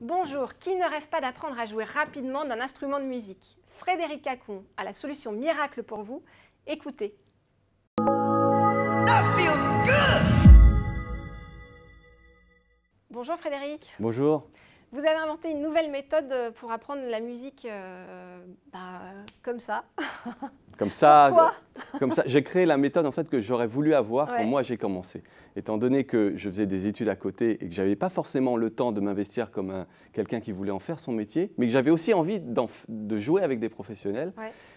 Bonjour, qui ne rêve pas d'apprendre à jouer rapidement d'un instrument de musique Frédéric Cacon a la solution miracle pour vous. Écoutez. Bonjour Frédéric. Bonjour. Vous avez inventé une nouvelle méthode euh, pour apprendre la musique euh, bah, comme ça. Comme ça, comme ça. J'ai créé la méthode en fait que j'aurais voulu avoir quand moi j'ai commencé. Étant donné que je faisais des études à côté et que j'avais pas forcément le temps de m'investir comme quelqu'un qui voulait en faire son métier, mais que j'avais aussi envie de jouer avec des professionnels,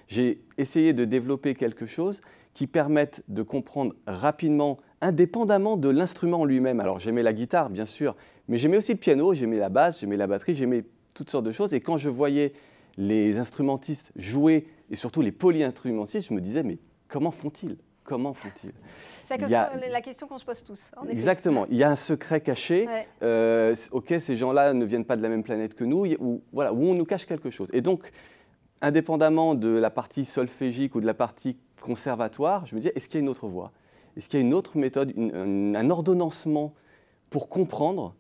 j'ai essayé de développer quelque chose qui permette de comprendre rapidement indépendamment de l'instrument lui-même. Alors j'aimais la guitare, bien sûr, mais j'aimais aussi le piano, j'aimais la basse, j'aimais la batterie, j'aimais toutes sortes de choses. Et quand je voyais les instrumentistes jouer, et surtout les polyinstrumentistes, je me disais, mais comment font-ils Comment font-ils C'est la question qu'on se pose tous. Exactement. Il y a un secret caché. Euh, ok, ces gens-là ne viennent pas de la même planète que nous, ou voilà, où on nous cache quelque chose. Et donc, indépendamment de la partie solfégique ou de la partie conservatoire, je me disais, est-ce qu'il y a une autre voie est-ce qu'il y a une autre méthode, un ordonnancement pour comprendre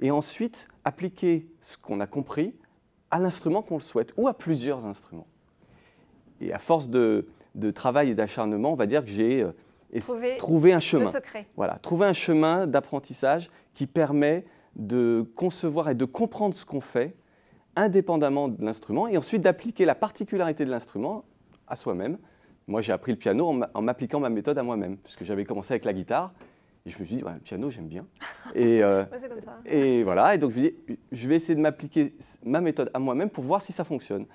et ensuite appliquer ce qu'on a compris à l'instrument qu'on le souhaite ou à plusieurs instruments Et à force de, travail et d'acharnement, on va dire que j'ai euh, trouvé un chemin. Voilà, un chemin d'apprentissage qui permet de concevoir et de comprendre ce qu'on fait indépendamment de l'instrument et ensuite d'appliquer la particularité de l'instrument à soi-même moi, j'ai appris le piano en m'appliquant ma méthode à moi-même, Parce que j'avais commencé avec la guitare. Et je me suis dit, le piano, j'aime bien. Et, euh, comme ça. et voilà, et donc je me dis, je vais essayer de m'appliquer ma méthode à moi-même pour voir si ça fonctionne.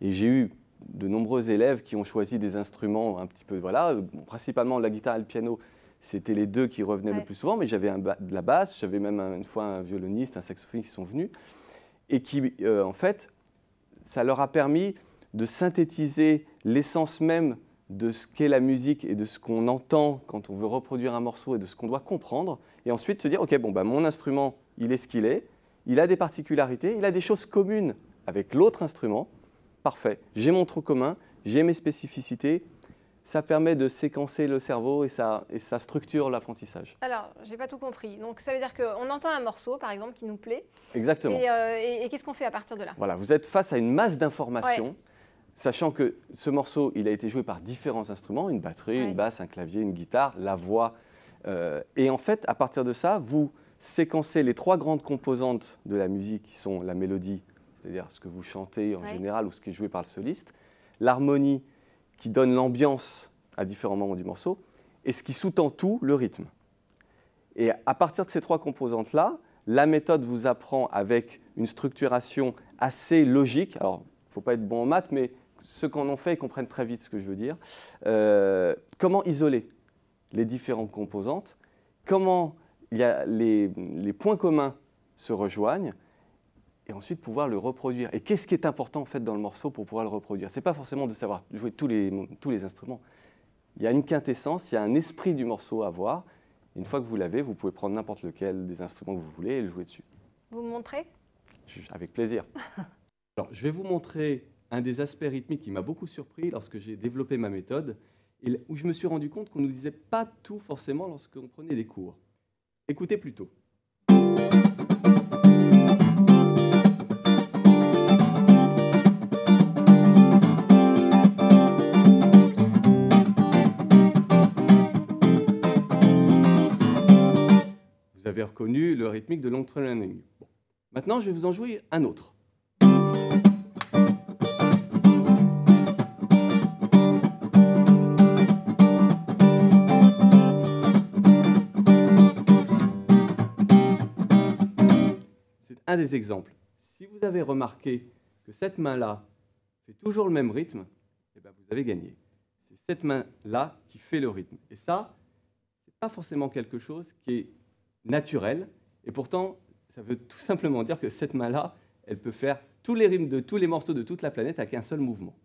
Et j'ai eu de nombreux élèves qui ont choisi des instruments un petit peu, voilà, principalement la guitare et le piano, c'était les deux qui revenaient le plus souvent, mais j'avais de la basse, j'avais même une fois un violoniste, un saxophoniste qui sont venus, et qui, euh, en fait, ça leur a permis de synthétiser l'essence même de ce qu'est la musique et de ce qu'on entend quand on veut reproduire un morceau et de ce qu'on doit comprendre, et ensuite se dire, ok, bon, bah, mon instrument, il est ce qu'il est, il a des particularités, il a des choses communes avec l'autre instrument, parfait, j'ai mon trou commun, j'ai mes spécificités, ça permet de séquencer le cerveau et ça, structure l'apprentissage. Alors, je n'ai pas tout compris. Donc, ça veut dire qu'on entend un morceau, par exemple, qui nous plaît. Exactement. Et, euh, qu'est-ce qu'on fait à partir de là Voilà, vous êtes face à une masse d'informations sachant que ce morceau, il a été joué par différents instruments, une batterie, une basse, un clavier, une guitare, la voix. Euh, et en fait, à partir de ça, vous séquencez les trois grandes composantes de la musique, qui sont la mélodie, c'est-à-dire ce que vous chantez en général ou ce qui est joué par le soliste, l'harmonie qui donne l'ambiance à différents moments du morceau, et ce qui sous-tend tout, le rythme. Et à partir de ces trois composantes-là, la méthode vous apprend avec une structuration assez logique. Alors, il ne faut pas être bon en maths, mais ceux qu'on en fait comprennent très vite ce que je veux dire. Euh, comment isoler les différentes composantes Comment les, points communs se rejoignent et ensuite pouvoir le reproduire. Et qu'est-ce qui est important en fait dans le morceau pour pouvoir le reproduire C'est pas forcément de savoir jouer tous les, tous les instruments. Il y a une quintessence, il y a un esprit du morceau à voir. Une fois que vous l'avez, vous pouvez prendre n'importe lequel des instruments que vous voulez et le jouer dessus. Vous me montrez Avec plaisir. Alors, je vais vous montrer un des aspects rythmiques qui m'a beaucoup surpris lorsque j'ai développé ma méthode, et où je me suis rendu compte qu'on ne nous disait pas tout forcément lorsqu'on prenait des cours. Écoutez plutôt. Vous avez reconnu le rythmique de long Learning. Maintenant, je vais vous en jouer un autre. des exemples. Si vous avez remarqué que cette main-là fait toujours le même rythme, eh ben, vous avez gagné. C'est cette main-là qui fait le rythme. Et ça, ce n'est pas forcément quelque chose qui est naturel. Et pourtant, ça veut tout simplement dire que cette main-là, elle peut faire tous les rythmes de tous les morceaux de toute la planète avec un seul mouvement.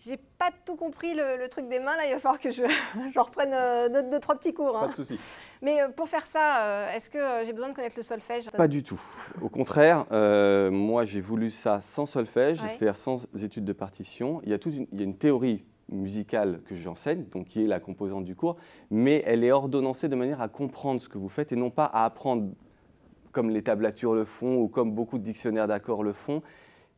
J'ai pas tout compris le, truc des mains, là il va falloir que je, je reprenne euh, deux, trois petits cours. Pas hein. de souci. Mais euh, pour faire ça, euh, est-ce que j'ai besoin de connaître le solfège Pas du tout. Au contraire, moi j'ai voulu ça sans solfège, c'est-à-dire sans études de partition. Il y a, une, théorie musicale que j'enseigne, donc qui est la composante du cours, mais elle est ordonnancée de manière à comprendre ce que vous faites et non pas à apprendre comme les tablatures le font ou comme beaucoup de dictionnaires d'accords le font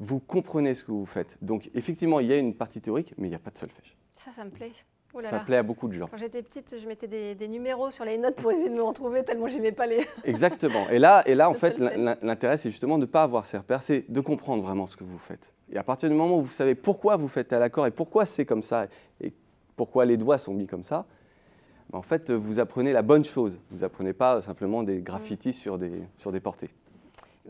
vous comprenez ce que vous faites. Donc effectivement, il y a une partie théorique, mais il n'y a pas de solfège. Ça, ça me plaît. Oh ça plaît à beaucoup de gens. Quand j'étais petite, je mettais des, numéros sur les notes pour essayer de me retrouver tellement j'aimais pas les. Exactement. Et là, et là en fait, l'intérêt, c'est justement de ne pas avoir ces repères, c'est de comprendre vraiment ce que vous faites. Et à partir du moment où vous savez pourquoi vous faites tel accord et pourquoi c'est comme ça et pourquoi les doigts sont mis comme ça, bah, en fait, vous apprenez la bonne chose. Vous apprenez pas simplement des graffitis mmh. sur, des, sur des portées.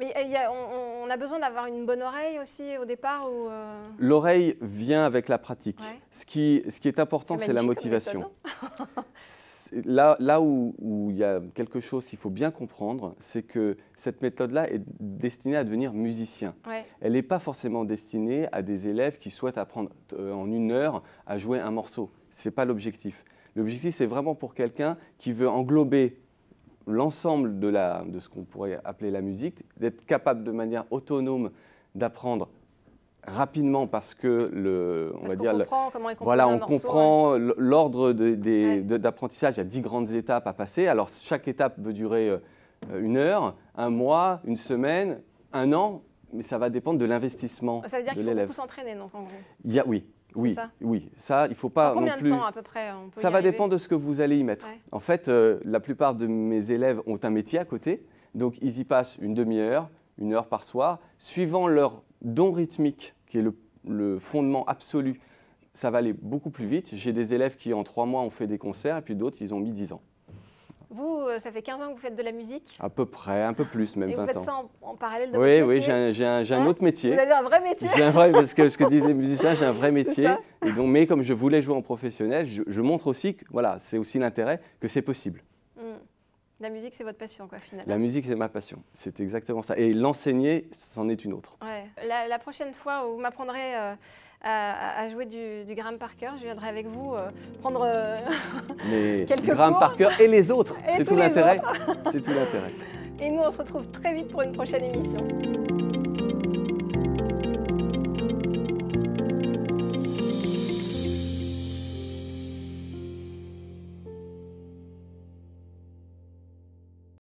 Mais euh, on, a besoin d'avoir une bonne oreille aussi au départ euh? L'oreille vient avec la pratique. Ce, qui, ce qui est important, c'est la motivation. là, là où, il y a quelque chose qu'il faut bien comprendre, c'est que cette méthode-là est destinée à devenir musicien. Elle n'est pas forcément destinée à des élèves qui souhaitent apprendre euh, en une heure à jouer un morceau. Ce n'est pas l'objectif. L'objectif, c'est vraiment pour quelqu'un qui veut englober l'ensemble de, de ce qu'on pourrait appeler la musique, d'être capable de manière autonome d'apprendre rapidement parce que le on va dire voilà on comprend l'ordre d'apprentissage il y a dix grandes étapes à passer alors chaque étape peut durer euh, une heure un mois une semaine un an mais ça va dépendre de l'investissement ça veut dire qu'il faut s'entraîner non en gros il y a, oui oui, ça oui, ça, il faut pas. plus... de temps à peu près on peut Ça va dépendre de ce que vous allez y mettre. En fait, euh, la plupart de mes élèves ont un métier à côté, donc ils y passent une demi-heure, une heure par soir, suivant leur don rythmique, qui est le, le fondement absolu. Ça va aller beaucoup plus vite. J'ai des élèves qui, en trois mois, ont fait des concerts, et puis d'autres, ils ont mis dix ans. Vous, euh, ça fait 15 ans que vous faites de la musique À peu près, un peu plus, même 20 ans. Vous faites ça en, parallèle de oui, votre oui, Oui, j'ai un, hein autre métier. Vous avez un vrai métier J'ai un vrai, parce que ce que disait les musiciens, j'ai un vrai métier. Et donc, mais comme je voulais jouer en professionnel, je, je montre aussi, que, voilà, c'est aussi l'intérêt, que c'est possible. La musique, c'est votre passion, quoi, finalement. La musique, c'est ma passion. C'est exactement ça. Et l'enseigner, c'en est une autre. La, prochaine fois où vous m'apprendrez euh, à, jouer du, du Graham Parker, je viendrai avec vous euh, prendre le euh, Mais quelques Graham Parker et les autres. c'est tout l'intérêt. c'est tout l'intérêt. Et nous, on se retrouve très vite pour une prochaine émission.